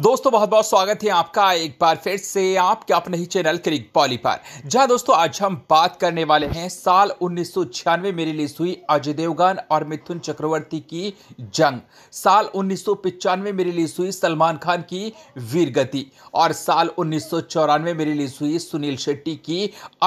दोस्तों बहुत बहुत स्वागत है आपका एक बार फिर से आपके अपने ही चैनल क्रिक पॉली पर जहां दोस्तों आज हम बात करने वाले हैं साल उन्नीस में रिलीज हुई अजय देवगन और मिथुन चक्रवर्ती की जंग साल उन्नीस में रिलीज हुई सलमान खान की वीरगति और साल उन्नीस में रिलीज हुई सुनील शेट्टी की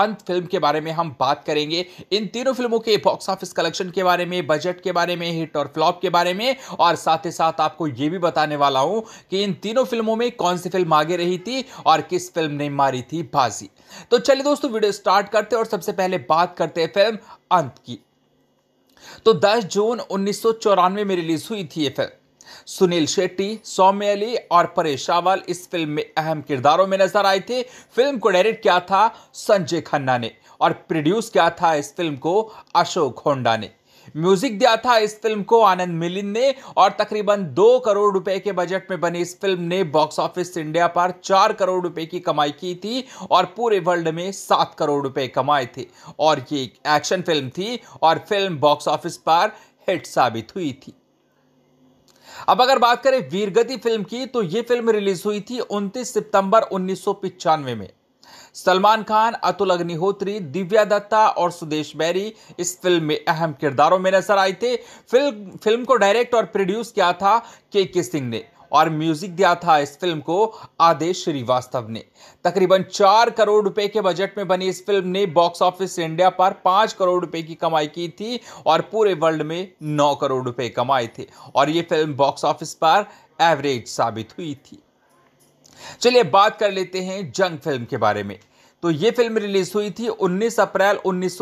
अंत फिल्म के बारे में हम बात करेंगे इन तीनों फिल्मों के बॉक्स ऑफिस कलेक्शन के बारे में बजट के बारे में हिट और फ्लॉप के बारे में और साथ ही साथ आपको ये भी बताने वाला हूँ कि इन तीनों तीनों फिल्मों में कौन सी फिल्म आगे रही थी और किस फिल्म ने मारी थी बाजी तो चलिए दोस्तों वीडियो स्टार्ट करते हैं और सबसे पहले बात करते हैं फिल्म अंत की तो 10 जून उन्नीस में रिलीज हुई थी ये फिल्म सुनील शेट्टी सौम्य अली और परेश रावल इस फिल्म में अहम किरदारों में नजर आए थे फिल्म को डायरेक्ट किया था संजय खन्ना ने और प्रोड्यूस किया था इस फिल्म को अशोक होंडा ने म्यूजिक दिया था इस फिल्म को आनंद मिलिन ने और तकरीबन दो करोड़ रुपए के बजट में बनी इस फिल्म ने बॉक्स ऑफिस इंडिया पर चार करोड़ रुपए की कमाई की थी और पूरे वर्ल्ड में सात करोड़ रुपए कमाए थे और ये एक एक्शन फिल्म थी और फिल्म बॉक्स ऑफिस पर हिट साबित हुई थी अब अगर बात करें वीरगति फिल्म की तो यह फिल्म रिलीज हुई थी 29 सितंबर उन्नीस में सलमान खान अतुल अग्निहोत्री दिव्या दत्ता और सुदेश बैरी इस फिल्म में अहम किरदारों में नजर आए थे फिल्म फिल्म को डायरेक्ट और प्रोड्यूस किया था के के सिंह ने और म्यूजिक दिया था इस फिल्म को आदेश श्रीवास्तव ने तकरीबन चार करोड़ रुपए के बजट में बनी इस फिल्म ने बॉक्स ऑफिस इंडिया पर पांच करोड़ रुपए की कमाई की थी और पूरे वर्ल्ड में नौ करोड़ रुपए कमाए थे और ये फिल्म बॉक्स ऑफिस पर एवरेज साबित हुई थी चलिए बात कर लेते हैं जंग फिल्म के बारे में तो ये फिल्म रिलीज हुई थी 19 अप्रैल उन्नीस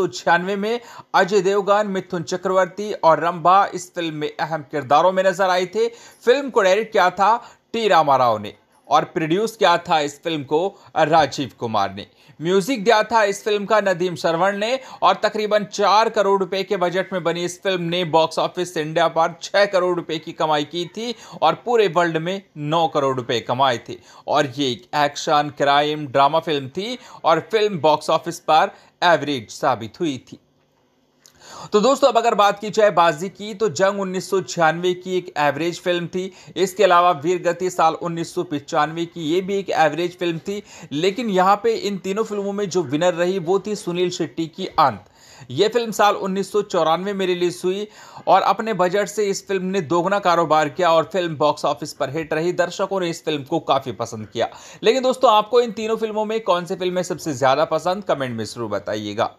में अजय देवगन मिथुन चक्रवर्ती और रंबा इस फिल्म में अहम किरदारों में नजर आए थे फिल्म को डायरेक्ट किया था टी रामा राव ने और प्रोड्यूस किया था इस फिल्म को राजीव कुमार ने म्यूजिक दिया था इस फिल्म का नदीम शरवण ने और तकरीबन चार करोड़ रुपए के बजट में बनी इस फिल्म ने बॉक्स ऑफिस इंडिया पर छह करोड़ रुपए की कमाई की थी और पूरे वर्ल्ड में नौ करोड़ रुपए कमाए थे और ये एक एक्शन क्राइम ड्रामा फिल्म थी और फिल्म बॉक्स ऑफिस पर एवरेज साबित हुई थी तो दोस्तों अब अगर बात की जाए बाजी की तो जंग उन्नीस की एक एवरेज फिल्म थी इसके अलावा वीर गति साल उन्नीस की ये भी एक एवरेज फिल्म थी लेकिन यहाँ पे इन तीनों फिल्मों में जो विनर रही वो थी सुनील शेट्टी की अंत ये फिल्म साल उन्नीस में रिलीज हुई और अपने बजट से इस फिल्म ने दोगुना कारोबार किया और फिल्म बॉक्स ऑफिस पर हिट रही दर्शकों ने इस फिल्म को काफ़ी पसंद किया लेकिन दोस्तों आपको इन तीनों फिल्मों में कौन सी फिल्में सबसे ज़्यादा पसंद कमेंट में ज़रूर बताइएगा